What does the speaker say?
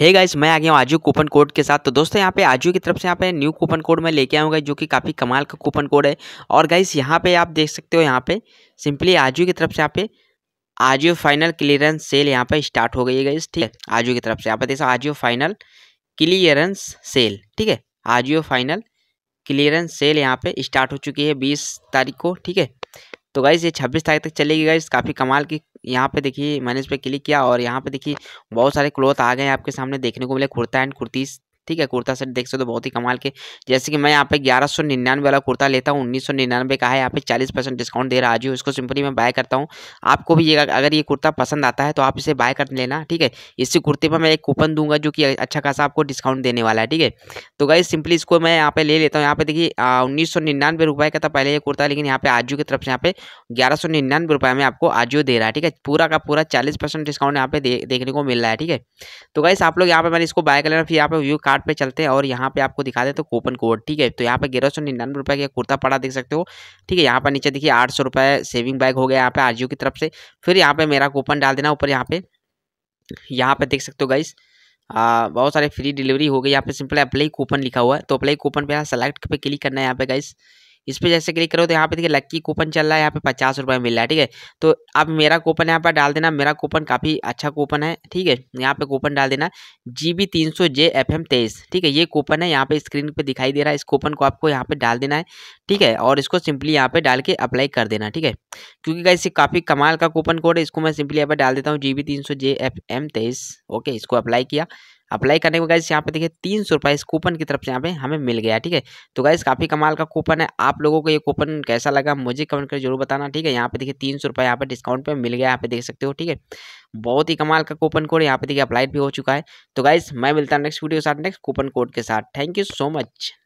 hey guys मैं आ गया हूँ आजू कूपन कोड के साथ तो दोस्तों यहाँ पे आजू की तरफ से यहाँ पे न्यू कूपन कोड मैं लेके आऊँगा जो कि काफ़ी कमाल का कूपन कोड है और गाइस यहाँ पे आप देख सकते हो यहाँ पे सिंपली आजू की तरफ से यहाँ पे आजू फाइनल क्लियरेंस सेल यहाँ पे स्टार्ट हो गई है गाइस ठीक है आजू की तरफ से यहाँ पे देखो आजू फाइनल क्लियरेंस सेल ठीक है आजू फाइनल क्लियरेंस सेल यहाँ पे स्टार्ट हो चुकी है बीस तारीख को ठीक है तो गाइज़ ये छब्बीस तारीख तक चलेगी गाइज़ काफ़ी कमाल की यहाँ पे देखिए मैंने इस पर क्लिक किया और यहाँ पे देखिए बहुत सारे क्लोथ आ गए हैं आपके सामने देखने को मिले कुर्ता एंड कुर्तीस ठीक है कुर्ता सेट देख सकते हो तो बहुत ही कमाल के जैसे कि मैं यहाँ पे ग्यारह सौ निन्यानवे वाला कुर्ता लेता हूँ उन्नीस सौ निन्यानवे का है यहाँ पे चालीस परसेंट डिस्काउंट दे रहा आज इसको सिंपली मैं बाय करता हूँ आपको भी ये अगर ये कुर्ता पसंद आता है तो आप इसे बाय कर लेना ठीक है इसी कुर्ते पर मैं एक कूपन दूंगा जो कि अच्छा खासा आपको डिस्काउंट देने वाला है ठीक है तो गाइज सिंपली इसको मैं यहाँ पे ले लेता हूँ यहाँ पे देखिए उन्नीस सौ निन्यानवे रुपये का था पहले ये कुर्ता लेकिन यहाँ पे आजू की तरफ से यहाँ पे ग्यारह सौ निन्यानवे रुपये में आपको आजू दे रहा है ठीक है पूरा का पूरा चालीस परसेंट डिस्काउंट यहाँ पे देखने को मिल रहा है ठीक है तो गाइस आप लोग यहाँ पे मैंने इसको बाय कर लेना फिर यहाँ पे व्यू कार्ड कार्ड पे चलते हैं और यहाँ पे आपको दिखा देते तो कूपन कोड ठीक है तो यहाँ पे ग्यारह सौ निन्यानवे रुपये का कुर्ता पड़ा देख सकते हो ठीक है यहाँ पर नीचे देखिए आठ सौ रुपये सेविंग बैग हो गया यहाँ पे आरजीओ की तरफ से फिर यहाँ पे मेरा कूपन डाल देना ऊपर यहाँ पे यहाँ पे देख सकते हो गाइस बहुत सारे फ्री डिलीवरी हो गई यहाँ पे सिंपल अप्लाई कूपन लिखा हुआ है तो अप्लाई कूपन पे यहाँ सेलेक्ट पे क्लिक करना है यहाँ पे गाइस इस पर जैसे क्लिक करो तो यहाँ पे देखिए लक्की कूपन चल रहा है यहाँ पे पचास रुपये मिल रहा है ठीक है तो आप मेरा कूपन यहाँ पर डाल देना मेरा कूपन काफ़ी अच्छा कूपन है ठीक है यहाँ पे कूपन डाल देना जी बी तीन सौ जे एफ एम तेईस ठीक है ये कूपन है यहाँ पे स्क्रीन पे दिखाई दे रहा है इस कूपन को आपको यहाँ पे डाल देना है ठीक है और इसको सिंपली यहाँ पे डाल के अप्लाई कर देना ठीक है क्योंकि कैसे काफ़ी कमाल का कूपन कोड है इसको मैं सिंपली यहाँ पे डाल देता हूँ जी बी तीन सौ जे एफ एम तेईस ओके इसको अप्लाई किया अप्लाई करने के गाइज यहाँ पे देखिए तीन सौ रुपये इस कूपन की तरफ से यहाँ पे हमें मिल गया ठीक है तो गाइज काफ़ी कमाल का कूपन है आप लोगों को ये कूपन कैसा लगा मुझे कमेंट कर जरूर बताना ठीक है यहाँ पे देखिए तीन सौ रुपये यहाँ पर डिस्काउंट पे मिल गया यहाँ पे देख सकते हो ठीक है बहुत ही कमाल का कूपन कोड यहाँ पे देखिए अप्लाइड भी हो चुका है तो गाइज मैं मिलता हूँ नेक्स्ट वीडियो के साथ नेक्स्ट कूपन कोड के साथ थैंक यू सो मच